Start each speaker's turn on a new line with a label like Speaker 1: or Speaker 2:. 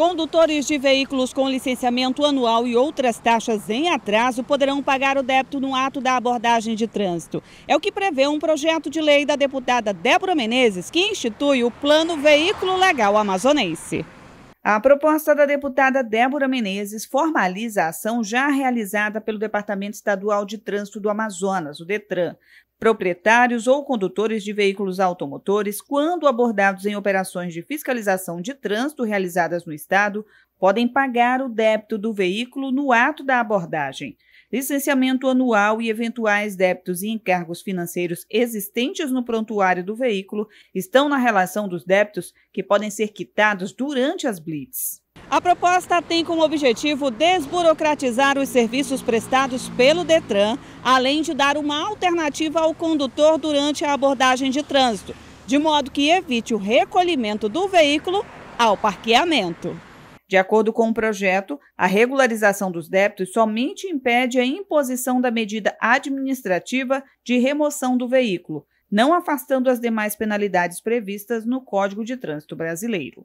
Speaker 1: Condutores de veículos com licenciamento anual e outras taxas em atraso poderão pagar o débito no ato da abordagem de trânsito. É o que prevê um projeto de lei da deputada Débora Menezes, que institui o Plano Veículo Legal Amazonense. A proposta da deputada Débora Menezes formaliza a ação já realizada pelo Departamento Estadual de Trânsito do Amazonas, o DETRAN, Proprietários ou condutores de veículos automotores, quando abordados em operações de fiscalização de trânsito realizadas no Estado, podem pagar o débito do veículo no ato da abordagem. Licenciamento anual e eventuais débitos e encargos financeiros existentes no prontuário do veículo estão na relação dos débitos que podem ser quitados durante as blitz. A proposta tem como objetivo desburocratizar os serviços prestados pelo Detran, além de dar uma alternativa ao condutor durante a abordagem de trânsito, de modo que evite o recolhimento do veículo ao parqueamento. De acordo com o projeto, a regularização dos débitos somente impede a imposição da medida administrativa de remoção do veículo, não afastando as demais penalidades previstas no Código de Trânsito Brasileiro.